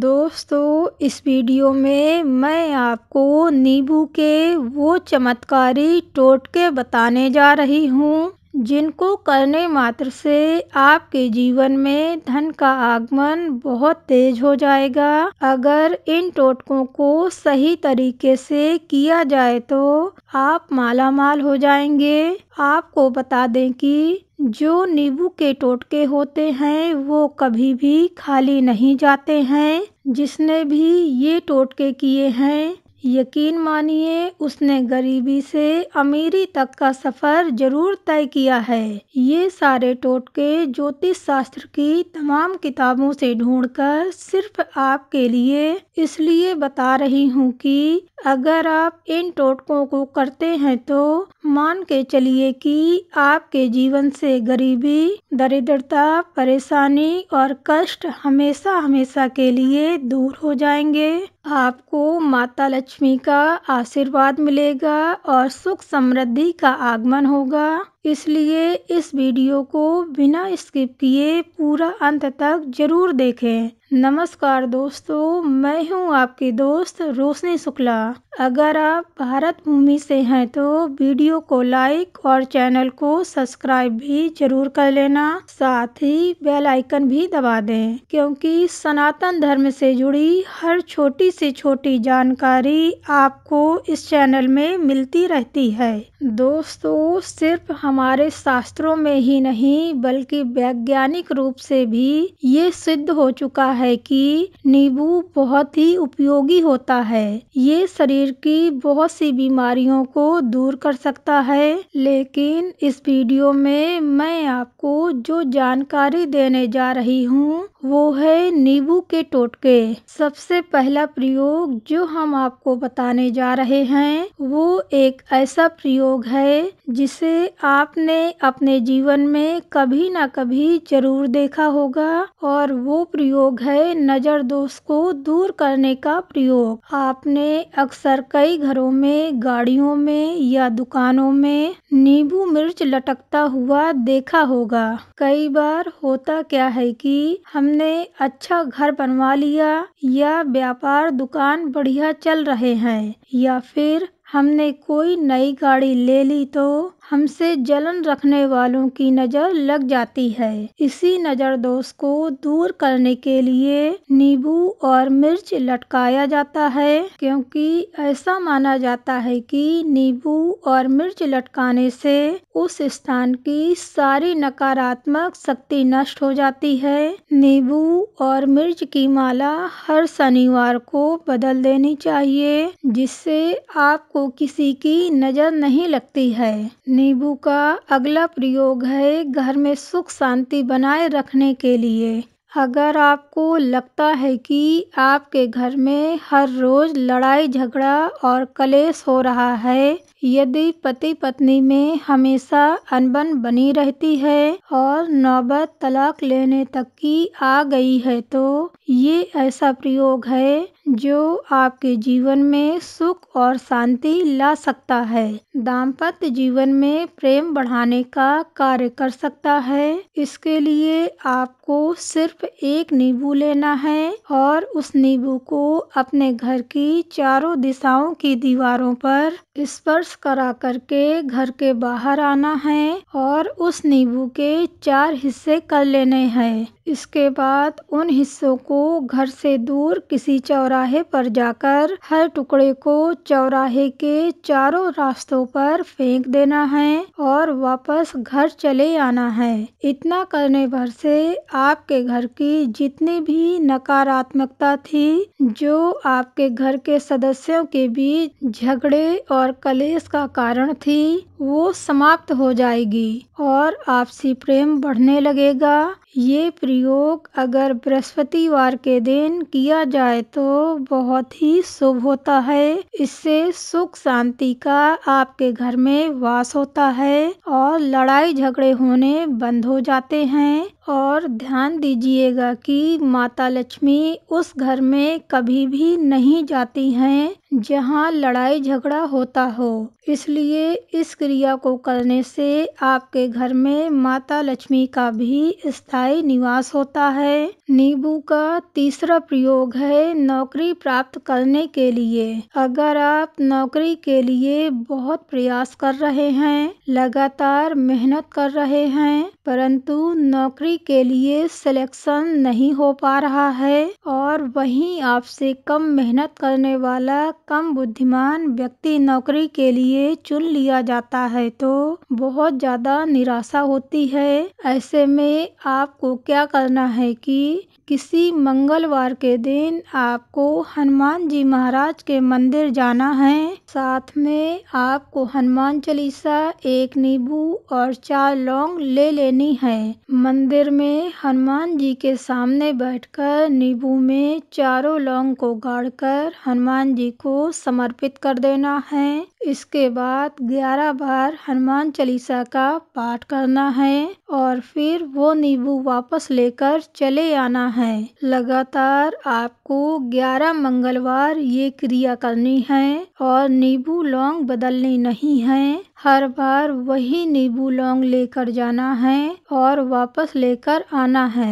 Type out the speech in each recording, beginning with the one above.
दोस्तों इस वीडियो में मैं आपको नींबू के वो चमत्कारी टोटके बताने जा रही हूँ जिनको करने मात्र से आपके जीवन में धन का आगमन बहुत तेज हो जाएगा अगर इन टोटकों को सही तरीके से किया जाए तो आप माला माल हो जाएंगे आपको बता दें कि जो नींबू के टोटके होते हैं वो कभी भी खाली नहीं जाते हैं जिसने भी ये टोटके किए हैं यकीन मानिए उसने गरीबी से अमीरी तक का सफर जरूर तय किया है ये सारे टोटके ज्योतिष शास्त्र की तमाम किताबों से ढूंढकर सिर्फ आपके लिए इसलिए बता रही हूँ कि अगर आप इन टोटकों को करते हैं तो मान के चलिए कि आपके जीवन से गरीबी दरिद्रता परेशानी और कष्ट हमेशा हमेशा के लिए दूर हो जाएंगे आपको माता लक्ष्मी का आशीर्वाद मिलेगा और सुख समृद्धि का आगमन होगा इसलिए इस वीडियो को बिना स्किप किए पूरा अंत तक जरूर देखें नमस्कार दोस्तों मैं हूं आपके दोस्त रोशनी शुक्ला अगर आप भारत भूमि से हैं तो वीडियो को लाइक और चैनल को सब्सक्राइब भी जरूर कर लेना साथ ही बेल आइकन भी दबा दें क्योंकि सनातन धर्म से जुड़ी हर छोटी से छोटी जानकारी आपको इस चैनल में मिलती रहती है दोस्तों सिर्फ हम हमारे शास्त्रों में ही नहीं बल्कि वैज्ञानिक रूप से भी ये सिद्ध हो चुका है कि नींबू बहुत ही उपयोगी होता है ये शरीर की बहुत सी बीमारियों को दूर कर सकता है लेकिन इस वीडियो में मैं आपको जो जानकारी देने जा रही हूँ वो है नींबू के टोटके सबसे पहला प्रयोग जो हम आपको बताने जा रहे हैं वो एक ऐसा प्रयोग है जिसे आपने अपने जीवन में कभी ना कभी जरूर देखा होगा और वो प्रयोग है नज़र दोष को दूर करने का प्रयोग आपने अक्सर कई घरों में गाड़ियों में या दुकानों में नींबू मिर्च लटकता हुआ देखा होगा कई बार होता क्या है कि हम हमने अच्छा घर बनवा लिया या व्यापार दुकान बढ़िया चल रहे हैं या फिर हमने कोई नई गाड़ी ले ली तो हमसे जलन रखने वालों की नज़र लग जाती है इसी नज़र दोष को दूर करने के लिए नींबू और मिर्च लटकाया जाता है क्योंकि ऐसा माना जाता है कि नींबू और मिर्च लटकाने से उस स्थान की सारी नकारात्मक शक्ति नष्ट हो जाती है नींबू और मिर्च की माला हर शनिवार को बदल देनी चाहिए जिससे आपको किसी की नज़र नहीं लगती है नींबू का अगला प्रयोग है घर में सुख शांति बनाए रखने के लिए अगर आपको लगता है कि आपके घर में हर रोज लड़ाई झगड़ा और कलेश हो रहा है यदि पति पत्नी में हमेशा अनबन बनी रहती है और नौबत तलाक लेने तक की आ गई है तो ये ऐसा प्रयोग है जो आपके जीवन में सुख और शांति ला सकता है दाम्पत्य जीवन में प्रेम बढ़ाने का कार्य कर सकता है इसके लिए आपको सिर्फ एक नींबू लेना है और उस नींबू को अपने घर की चारों दिशाओं की दीवारों पर स्पर्श करा करके घर के बाहर आना है और उस नींबू के चार हिस्से कर लेने हैं इसके बाद उन हिस्सों को घर से दूर किसी चौराहे पर जाकर हर टुकड़े को चौराहे के चारों रास्तों पर फेंक देना है और वापस घर चले आना है इतना करने भर से आपके घर की जितनी भी नकारात्मकता थी जो आपके घर के सदस्यों के बीच झगड़े और कलेश का कारण थी वो समाप्त हो जाएगी और आपसी प्रेम बढ़ने लगेगा ये प्रिय प्रयोग अगर बृहस्पतिवार के दिन किया जाए तो बहुत ही शुभ होता है इससे सुख शांति का आपके घर में वास होता है और लड़ाई झगड़े होने बंद हो जाते हैं। और ध्यान दीजिएगा कि माता लक्ष्मी उस घर में कभी भी नहीं जाती हैं जहां लड़ाई झगड़ा होता हो इसलिए इस क्रिया को करने से आपके घर में माता लक्ष्मी का भी स्थायी निवास होता है नींबू का तीसरा प्रयोग है नौकरी प्राप्त करने के लिए अगर आप नौकरी के लिए बहुत प्रयास कर रहे हैं लगातार मेहनत कर रहे हैं परंतु नौकरी के लिए सिलेक्शन नहीं हो पा रहा है और वहीं आपसे कम मेहनत करने वाला कम बुद्धिमान व्यक्ति नौकरी के लिए चुन लिया जाता है तो बहुत ज़्यादा निराशा होती है ऐसे में आपको क्या करना है कि किसी मंगलवार के दिन आपको हनुमान जी महाराज के मंदिर जाना है साथ में आपको हनुमान चालीसा एक नींबू और चार लौंग ले लेनी है मंदिर में हनुमान जी के सामने बैठकर नींबू में चारों लौंग को गाड़कर हनुमान जी को समर्पित कर देना है इसके बाद ग्यारह बार हनुमान चालीसा का पाठ करना है और फिर वो नींबू वापस लेकर चले आना है है लगातार आपको ग्यारह मंगलवार ये क्रिया करनी है और नींबू लौंग बदलने नहीं है हर बार वही नींबू लौंग लेकर जाना है और वापस लेकर आना है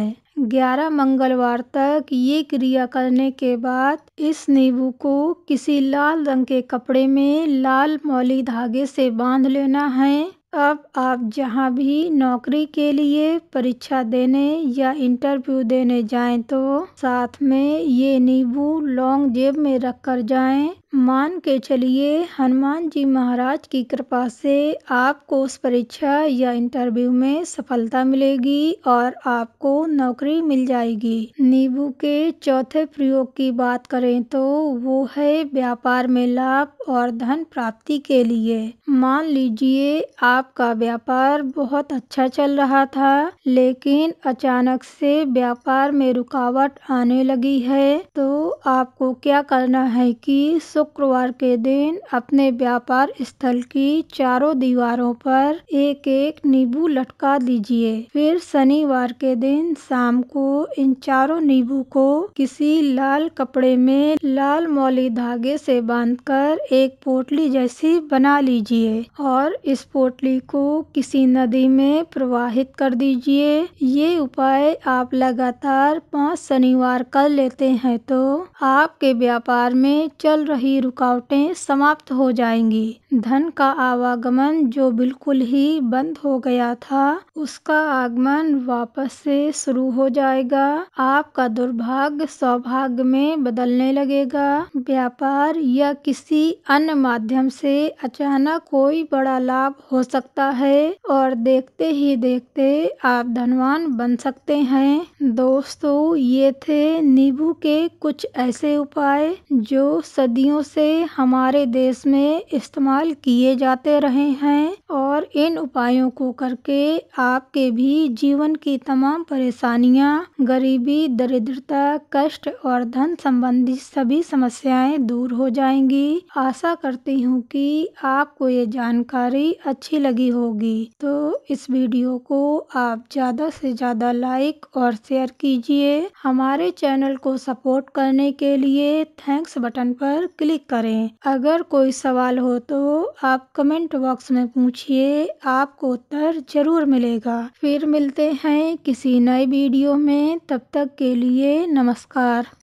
ग्यारह मंगलवार तक ये क्रिया करने के बाद इस नींबू को किसी लाल रंग के कपड़े में लाल मौली धागे से बांध लेना है अब आप जहाँ भी नौकरी के लिए परीक्षा देने या इंटरव्यू देने जाएं तो साथ में ये नींबू लॉन्ग जेब में रख कर जाए मान के चलिए हनुमान जी महाराज की कृपा से आपको उस परीक्षा या इंटरव्यू में सफलता मिलेगी और आपको नौकरी मिल जाएगी नींबू के चौथे प्रयोग की बात करें तो वो है व्यापार में लाभ और धन प्राप्ति के लिए मान लीजिए आप आपका का व्यापार बहुत अच्छा चल रहा था लेकिन अचानक से व्यापार में रुकावट आने लगी है तो आपको क्या करना है कि शुक्रवार के दिन अपने व्यापार स्थल की चारों दीवारों पर एक एक नींबू लटका दीजिए फिर शनिवार के दिन शाम को इन चारों नींबू को किसी लाल कपड़े में लाल मौली धागे से बांधकर एक पोटली जैसी बना लीजिए और इस पोटली मछली को किसी नदी में प्रवाहित कर दीजिए ये उपाय आप लगातार पाँच शनिवार कर लेते हैं तो आपके व्यापार में चल रही रुकावटें समाप्त हो जाएंगी धन का आवागमन जो बिल्कुल ही बंद हो गया था उसका आगमन वापस से शुरू हो जाएगा आपका दुर्भाग्य सौभाग्य में बदलने लगेगा व्यापार या किसी अन्य माध्यम से अचानक कोई बड़ा लाभ हो सकता सकता है और देखते ही देखते आप धनवान बन सकते हैं दोस्तों ये थे नींबू के कुछ ऐसे उपाय जो सदियों से हमारे देश में इस्तेमाल किए जाते रहे हैं और इन उपायों को करके आपके भी जीवन की तमाम परेशानियां गरीबी दरिद्रता कष्ट और धन संबंधी सभी समस्याएं दूर हो जाएंगी आशा करती हूँ कि आपको ये जानकारी अच्छी लगी होगी तो इस वीडियो को आप ज़्यादा से ज़्यादा लाइक और शेयर कीजिए हमारे चैनल को सपोर्ट करने के लिए थैंक्स बटन पर क्लिक करें अगर कोई सवाल हो तो आप कमेंट बॉक्स में पूछिए आपको उत्तर जरूर मिलेगा फिर मिलते हैं किसी नए वीडियो में तब तक के लिए नमस्कार